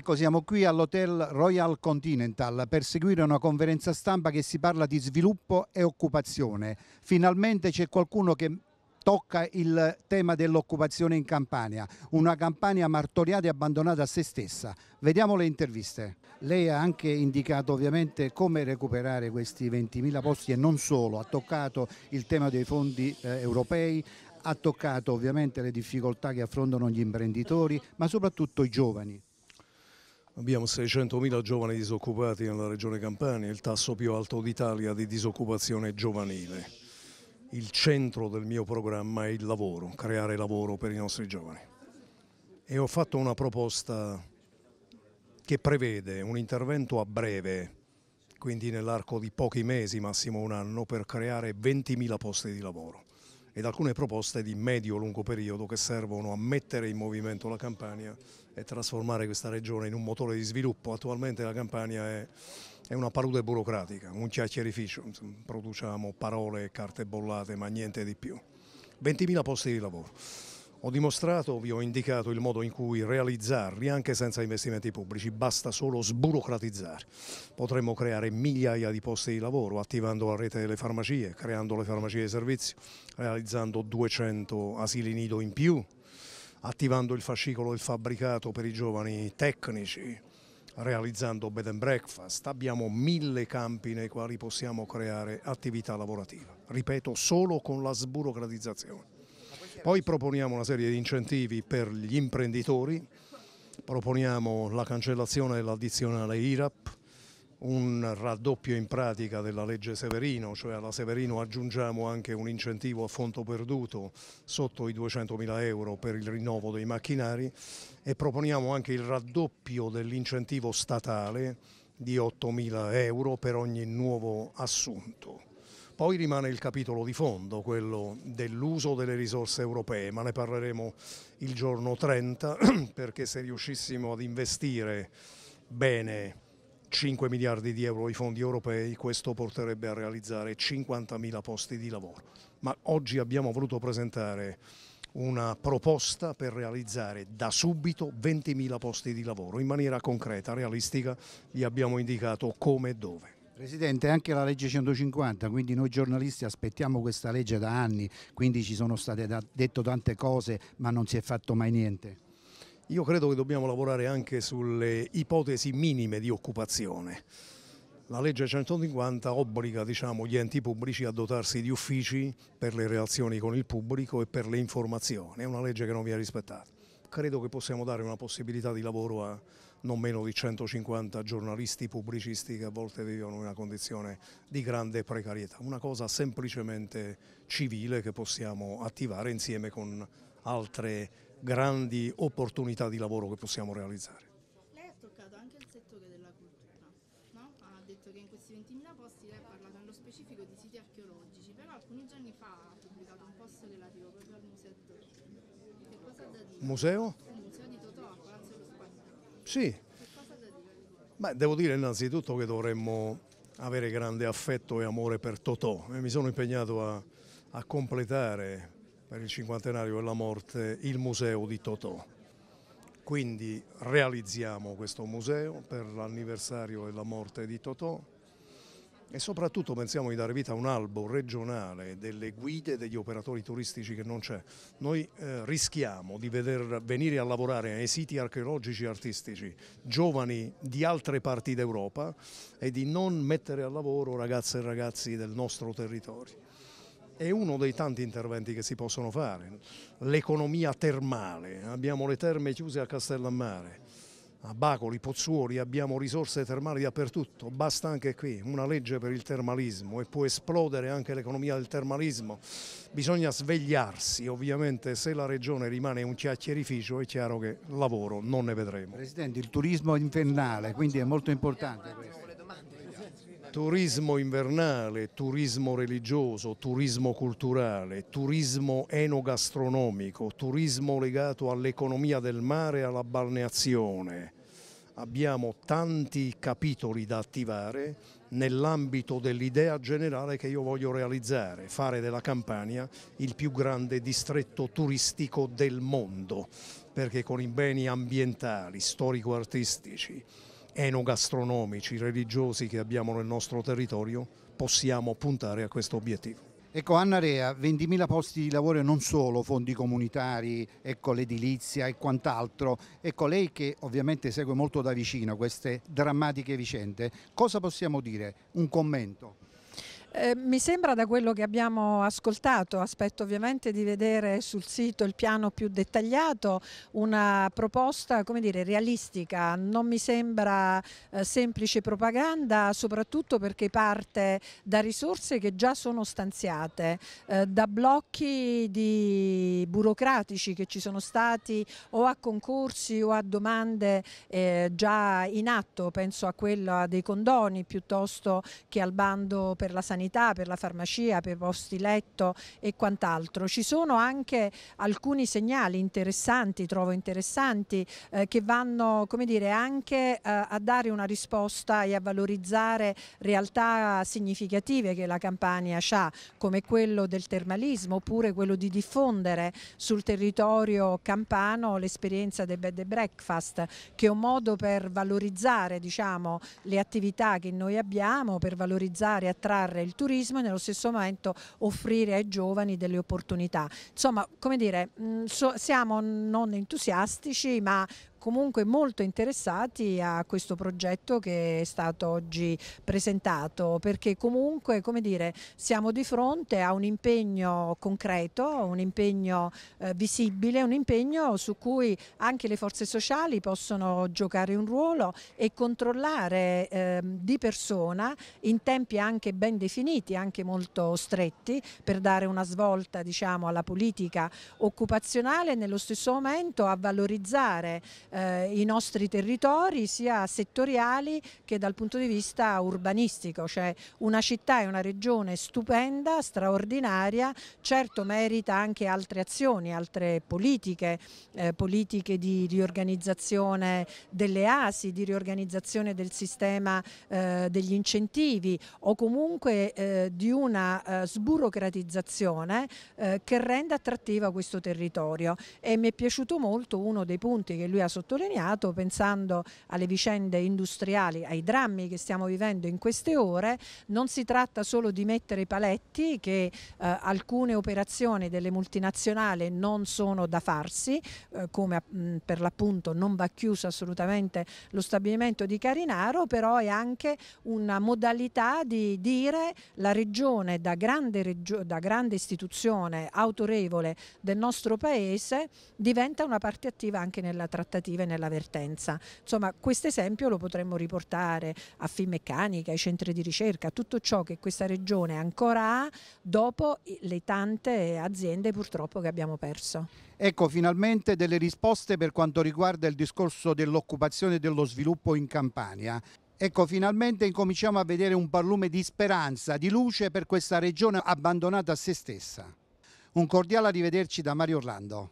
Ecco, siamo qui all'Hotel Royal Continental per seguire una conferenza stampa che si parla di sviluppo e occupazione. Finalmente c'è qualcuno che tocca il tema dell'occupazione in Campania, una Campania martoriata e abbandonata a se stessa. Vediamo le interviste. Lei ha anche indicato ovviamente come recuperare questi 20.000 posti e non solo, ha toccato il tema dei fondi eh, europei, ha toccato ovviamente le difficoltà che affrontano gli imprenditori, ma soprattutto i giovani. Abbiamo 600.000 giovani disoccupati nella regione Campania, il tasso più alto d'Italia di disoccupazione giovanile. Il centro del mio programma è il lavoro, creare lavoro per i nostri giovani. E ho fatto una proposta che prevede un intervento a breve, quindi nell'arco di pochi mesi, massimo un anno, per creare 20.000 posti di lavoro ed alcune proposte di medio-lungo periodo che servono a mettere in movimento la Campania e trasformare questa regione in un motore di sviluppo. Attualmente la Campania è, è una palude burocratica, un chiacchierificio, produciamo parole e carte bollate ma niente di più. 20.000 posti di lavoro. Ho dimostrato, vi ho indicato il modo in cui realizzarli anche senza investimenti pubblici, basta solo sburocratizzare. Potremmo creare migliaia di posti di lavoro attivando la rete delle farmacie, creando le farmacie di servizio, realizzando 200 asili nido in più, attivando il fascicolo del fabbricato per i giovani tecnici, realizzando bed and breakfast. Abbiamo mille campi nei quali possiamo creare attività lavorativa, ripeto, solo con la sburocratizzazione. Poi proponiamo una serie di incentivi per gli imprenditori, proponiamo la cancellazione dell'addizionale IRAP, un raddoppio in pratica della legge Severino, cioè alla Severino aggiungiamo anche un incentivo a fondo perduto sotto i 200.000 euro per il rinnovo dei macchinari e proponiamo anche il raddoppio dell'incentivo statale di 8.000 euro per ogni nuovo assunto. Poi rimane il capitolo di fondo, quello dell'uso delle risorse europee, ma ne parleremo il giorno 30 perché se riuscissimo ad investire bene 5 miliardi di euro i fondi europei, questo porterebbe a realizzare 50.000 posti di lavoro. Ma oggi abbiamo voluto presentare una proposta per realizzare da subito 20.000 posti di lavoro in maniera concreta, realistica, gli abbiamo indicato come e dove. Presidente, anche la legge 150, quindi noi giornalisti aspettiamo questa legge da anni, quindi ci sono state dette tante cose ma non si è fatto mai niente. Io credo che dobbiamo lavorare anche sulle ipotesi minime di occupazione. La legge 150 obbliga diciamo, gli enti pubblici a dotarsi di uffici per le relazioni con il pubblico e per le informazioni, è una legge che non viene rispettata. Credo che possiamo dare una possibilità di lavoro a, non meno di 150 giornalisti pubblicisti che a volte vivono in una condizione di grande precarietà, una cosa semplicemente civile che possiamo attivare insieme con altre grandi opportunità di lavoro che possiamo realizzare. Lei ha toccato anche il settore della cultura, no? ha detto che in questi 20.000 posti lei ha parlato nello specifico di siti archeologici, però alcuni giorni fa ha pubblicato un post relativo proprio al museo. Che cosa ha da dire? Museo? Sì, Beh, devo dire innanzitutto che dovremmo avere grande affetto e amore per Totò e mi sono impegnato a, a completare per il cinquantenario della morte il museo di Totò. Quindi realizziamo questo museo per l'anniversario della morte di Totò e soprattutto pensiamo di dare vita a un albo regionale delle guide degli operatori turistici che non c'è. Noi eh, rischiamo di veder venire a lavorare ai siti archeologici e artistici giovani di altre parti d'Europa e di non mettere a lavoro ragazze e ragazzi del nostro territorio è uno dei tanti interventi che si possono fare. L'economia termale, abbiamo le terme chiuse a Castellammare, a Bacoli, Pozzuoli abbiamo risorse termali dappertutto, basta anche qui una legge per il termalismo e può esplodere anche l'economia del termalismo. Bisogna svegliarsi, ovviamente se la regione rimane un chiacchierificio è chiaro che lavoro non ne vedremo. Presidente, il turismo è invernale quindi è molto importante questo. Turismo invernale, turismo religioso, turismo culturale, turismo enogastronomico, turismo legato all'economia del mare e alla balneazione. Abbiamo tanti capitoli da attivare nell'ambito dell'idea generale che io voglio realizzare, fare della Campania il più grande distretto turistico del mondo, perché con i beni ambientali, storico-artistici, enogastronomici, religiosi che abbiamo nel nostro territorio, possiamo puntare a questo obiettivo. Ecco Anna Rea, 20.000 posti di lavoro e non solo, fondi comunitari, ecco l'edilizia e quant'altro. Ecco lei che ovviamente segue molto da vicino queste drammatiche vicende, cosa possiamo dire? Un commento? Eh, mi sembra da quello che abbiamo ascoltato, aspetto ovviamente di vedere sul sito il piano più dettagliato, una proposta come dire, realistica, non mi sembra eh, semplice propaganda, soprattutto perché parte da risorse che già sono stanziate, eh, da blocchi di burocratici che ci sono stati o a concorsi o a domande eh, già in atto, penso a quella dei condoni piuttosto che al bando per la sanità sanità, per la farmacia, per posti letto e quant'altro. Ci sono anche alcuni segnali interessanti, trovo interessanti, eh, che vanno come dire, anche eh, a dare una risposta e a valorizzare realtà significative che la Campania ha, come quello del termalismo oppure quello di diffondere sul territorio campano l'esperienza del bed and breakfast, che è un modo per valorizzare diciamo, le attività che noi abbiamo, per valorizzare e attrarre il il turismo e nello stesso momento offrire ai giovani delle opportunità. Insomma, come dire, mm, siamo non entusiastici ma comunque molto interessati a questo progetto che è stato oggi presentato perché comunque come dire, siamo di fronte a un impegno concreto, un impegno eh, visibile, un impegno su cui anche le forze sociali possono giocare un ruolo e controllare eh, di persona in tempi anche ben definiti, anche molto stretti per dare una svolta diciamo, alla politica occupazionale e nello stesso momento a valorizzare eh, i nostri territori sia settoriali che dal punto di vista urbanistico, cioè una città e una regione stupenda, straordinaria, certo merita anche altre azioni, altre politiche, eh, politiche di riorganizzazione delle ASI, di riorganizzazione del sistema eh, degli incentivi o comunque eh, di una eh, sburocratizzazione eh, che renda attrattiva questo territorio e mi è piaciuto molto uno dei punti che lui ha sottolineato sottolineato, pensando alle vicende industriali, ai drammi che stiamo vivendo in queste ore, non si tratta solo di mettere i paletti che eh, alcune operazioni delle multinazionali non sono da farsi, eh, come mh, per l'appunto non va chiuso assolutamente lo stabilimento di Carinaro, però è anche una modalità di dire la regione da grande, regio, da grande istituzione autorevole del nostro paese diventa una parte attiva anche nella trattativa alternative nell'avvertenza. Insomma, questo esempio lo potremmo riportare a Finmeccanica, ai centri di ricerca, a tutto ciò che questa regione ancora ha dopo le tante aziende purtroppo che abbiamo perso. Ecco, finalmente delle risposte per quanto riguarda il discorso dell'occupazione e dello sviluppo in Campania. Ecco, finalmente incominciamo a vedere un barlume di speranza, di luce per questa regione abbandonata a se stessa. Un cordiale arrivederci da Mario Orlando.